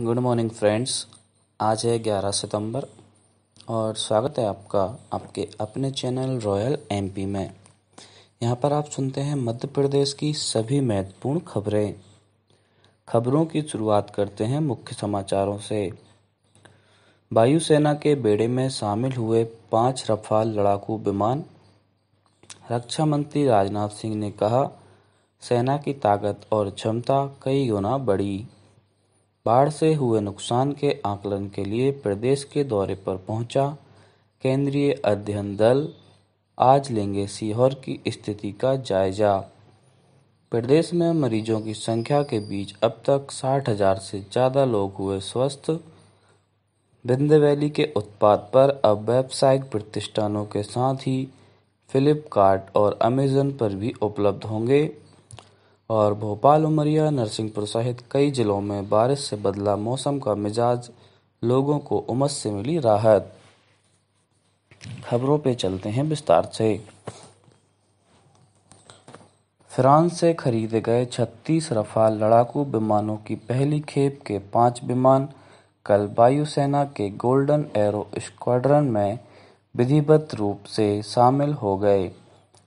Good morning friends आज है 11 सितंबर और स्वागत है आपका आपके अपने चैनल रॉयल एमपी में यहाँ पर आप सुनते हैं मध्य प्रदेश की सभी महत्वपूर्ण खबरें खबरों की शुरुआत करते हैं मुख्य समाचारों से वायुसेना के बेड़े में शामिल हुए पांच रफाल लड़ाकू विमान रक्षा मंत्री राजनाथ सिंह ने कहा सेना की ताकत और क्षमता कई गुना बढ़ी बाढ़ से हुए नुकसान के आकलन के लिए प्रदेश के दौरे पर पहुंचा केंद्रीय अध्ययन दल आज लेंगे सीहोर की स्थिति का जायजा प्रदेश में मरीजों की संख्या के बीच अब तक साठ हजार से ज़्यादा लोग हुए स्वस्थ वैली के उत्पाद पर अब व्यावसायिक प्रतिष्ठानों के साथ ही फ्लिपकार्ट और अमेजन पर भी उपलब्ध होंगे और भोपाल उमरिया नरसिंहपुर सहित कई जिलों में बारिश से बदला मौसम का मिजाज लोगों को उमस से मिली राहत खबरों पे चलते हैं विस्तार से फ्रांस से खरीदे गए 36 रफाल लड़ाकू विमानों की पहली खेप के पांच विमान कल वायुसेना के गोल्डन एरो स्क्वाड्रन में विधिवत रूप से शामिल हो गए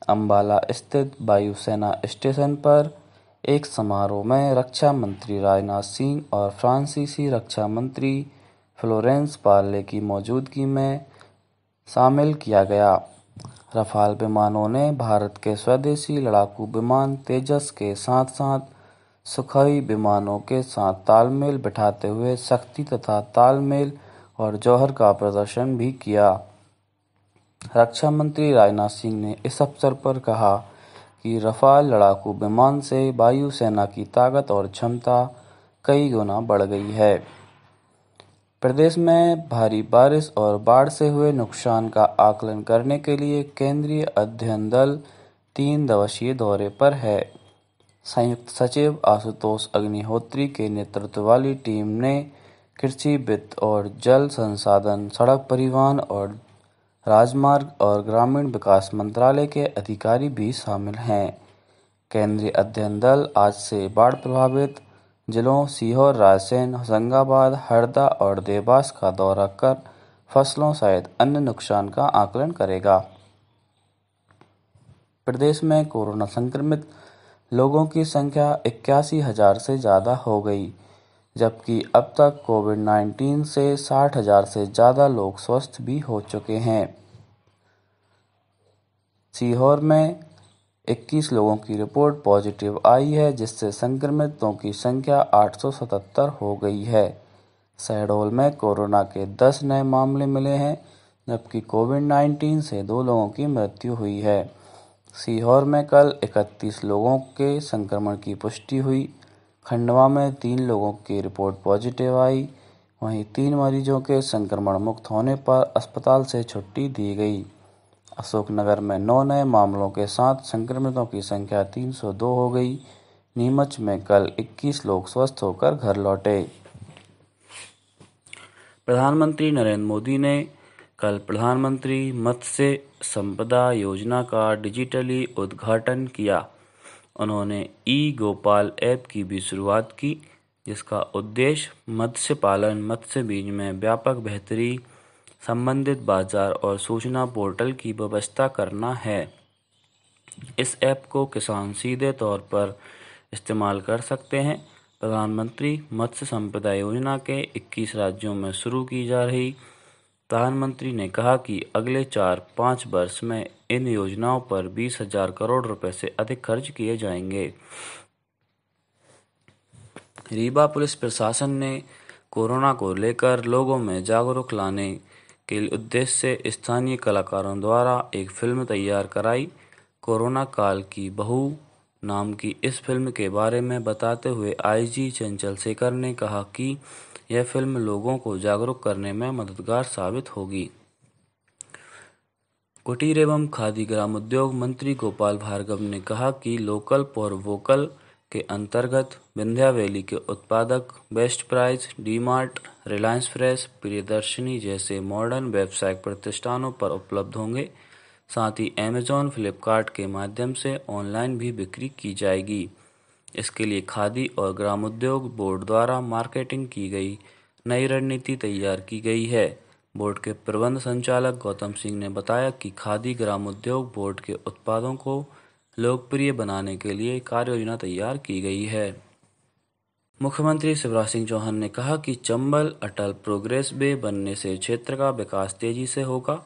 अंबाला स्थित वायुसेना स्टेशन पर एक समारोह में रक्षा मंत्री राजनाथ सिंह और फ्रांसीसी रक्षा मंत्री फ्लोरेंस पार्ले की मौजूदगी में शामिल किया गया। रफाल विमानों ने भारत के स्वदेशी लड़ाकू विमान तेजस के साथ-साथ सुखाई विमानों के साथ तालमेल बिठाते हुए शक्ति तथा तालमेल और जौहर का प्रदर्शन भी किया। रक्षा मंत्री राजनाथ सिंह ने इस अवसर पर कहा कि रफाल लड़ाकू विमान से वायुसेना की ताकत और क्षमता कई गुना बढ़ गई है प्रदेश में भारी बारिश और बाढ़ से हुए नुकसान का आकलन करने के लिए केंद्रीय अध्ययन दल तीन दिवसीय दौरे पर है संयुक्त सचिव आशुतोष अग्निहोत्री के नेतृत्व वाली टीम ने कृषि वित्त और जल संसाधन सड़क परिवहन और राजमार्ग और ग्रामीण विकास मंत्रालय के अधिकारी भी शामिल हैं केंद्रीय अध्ययन दल आज से बाढ़ प्रभावित जिलों सीहोर रायसेन होशंगाबाद हरदा और देवास का दौरा कर फसलों सहित अन्य नुकसान का आकलन करेगा प्रदेश में कोरोना संक्रमित लोगों की संख्या इक्यासी हजार से ज़्यादा हो गई जबकि अब तक कोविड नाइन्टीन से साठ हजार से ज़्यादा लोग स्वस्थ भी हो चुके हैं सीहोर में 21 लोगों की रिपोर्ट पॉजिटिव आई है जिससे संक्रमितों की संख्या 877 हो गई है सहडोल में कोरोना के 10 नए मामले मिले हैं जबकि कोविड 19 से दो लोगों की मृत्यु हुई है सीहोर में कल 31 लोगों के संक्रमण की पुष्टि हुई खंडवा में तीन लोगों की रिपोर्ट पॉजिटिव आई वहीं तीन मरीजों के संक्रमण मुक्त होने पर अस्पताल से छुट्टी दी गई अशोकनगर में नौ नए मामलों के साथ संक्रमितों की संख्या 302 हो गई नीमच में कल 21 लोग स्वस्थ होकर घर लौटे प्रधानमंत्री नरेंद्र मोदी ने कल प्रधानमंत्री मत्स्य संपदा योजना का डिजिटली उद्घाटन किया उन्होंने ई गोपाल ऐप की भी शुरुआत की जिसका उद्देश्य मत्स्य पालन मत्स्य बीज में व्यापक बेहतरी संबंधित बाजार और सूचना पोर्टल की व्यवस्था करना है इस ऐप को किसान सीधे तौर पर इस्तेमाल कर सकते हैं प्रधानमंत्री मत्स्य संपदा योजना के 21 राज्यों में शुरू की जा रही प्रधानमंत्री ने कहा कि अगले चार पाँच वर्ष में इन योजनाओं पर बीस हजार करोड़ रुपए से अधिक खर्च किए जाएंगे रीवा पुलिस प्रशासन ने कोरोना को लेकर लोगों में जागरूक लाने के उद्देश्य से स्थानीय कलाकारों द्वारा एक फिल्म तैयार कराई कोरोना काल की बहु नाम की इस फिल्म के बारे में बताते हुए आईजी चंचल शेखर ने कहा कि यह फिल्म लोगों को जागरूक करने में मददगार साबित होगी कुटीर एवं खादी ग्राम उद्योग मंत्री गोपाल भार्गव ने कहा कि लोकल फॉर वोकल के अंतर्गत वैली के उत्पादक best price DMart Reliance Fresh Priyadarshini जैसे मॉडर्न व्यावसायिक प्रतिष्ठानों पर उपलब्ध होंगे साथ ही अमेजॉन फ्लिपकार्ट के माध्यम से ऑनलाइन भी बिक्री की जाएगी इसके लिए खादी और ग्रामोद्योग बोर्ड द्वारा मार्केटिंग की गई नई रणनीति तैयार की गई है बोर्ड के प्रबंध संचालक गौतम सिंह ने बताया कि खादी ग्रामोद्योग बोर्ड के उत्पादों को लोकप्रिय बनाने के लिए कार्य योजना तैयार की गई है मुख्यमंत्री शिवराज सिंह चौहान ने कहा कि चंबल अटल प्रोग्रेस वे बनने से क्षेत्र का विकास तेजी से होगा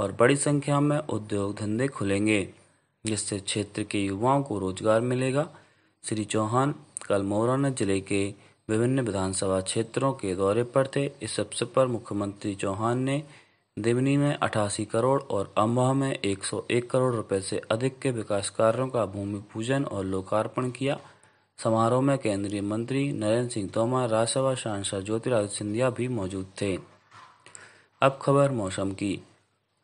और बड़ी संख्या में उद्योग धंधे खुलेंगे जिससे क्षेत्र के युवाओं को रोजगार मिलेगा श्री चौहान कल मोराना जिले के विभिन्न विधानसभा क्षेत्रों के दौरे पर थे इस अवसर पर मुख्यमंत्री चौहान ने देवनी में अठासी करोड़ और अम्बाह में 101 करोड़ रुपए से अधिक के विकास कार्यों का भूमि पूजन और लोकार्पण किया समारोह में केंद्रीय मंत्री नरेंद्र सिंह तोमर राज्यसभा सांसद ज्योतिरादित्य सिंधिया भी मौजूद थे अब खबर मौसम की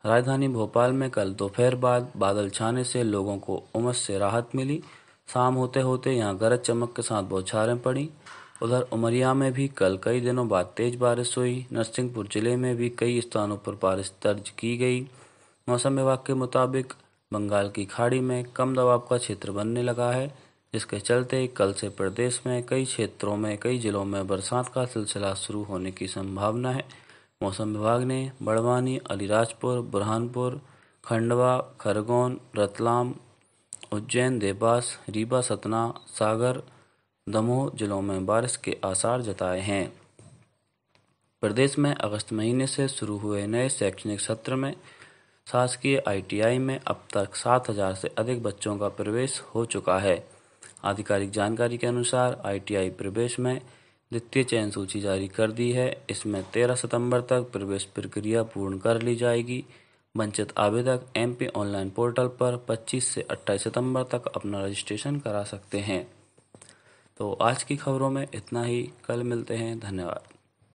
राजधानी भोपाल में कल दोपहर बाद बादल छाने से लोगों को उमस से राहत मिली शाम होते होते यहाँ गरज चमक के साथ बौछारें पड़ी उधर उमरिया में भी कल कई दिनों बाद तेज बारिश हुई नरसिंहपुर जिले में भी कई स्थानों पर बारिश दर्ज की गई मौसम विभाग के मुताबिक बंगाल की खाड़ी में कम दबाव का क्षेत्र बनने लगा है जिसके चलते कल से प्रदेश में कई क्षेत्रों में कई जिलों में बरसात का सिलसिला शुरू होने की संभावना है मौसम विभाग ने बड़वानी अलीराजपुर बुरहानपुर खंडवा खरगोन रतलाम उज्जैन देवास रीवा सतना सागर दमोह जिलों में बारिश के आसार जताए हैं प्रदेश में अगस्त महीने से शुरू हुए नए शैक्षणिक सत्र में शासकीय आईटीआई में अब तक सात हजार से अधिक बच्चों का प्रवेश हो चुका है आधिकारिक जानकारी के अनुसार आईटीआई प्रवेश में द्वितीय चयन सूची जारी कर दी है इसमें तेरह सितंबर तक प्रवेश प्रक्रिया पूर्ण कर ली जाएगी वंचित आवेदक एम ऑनलाइन पोर्टल पर 25 से 28 सितंबर तक अपना रजिस्ट्रेशन करा सकते हैं तो आज की खबरों में इतना ही कल मिलते हैं धन्यवाद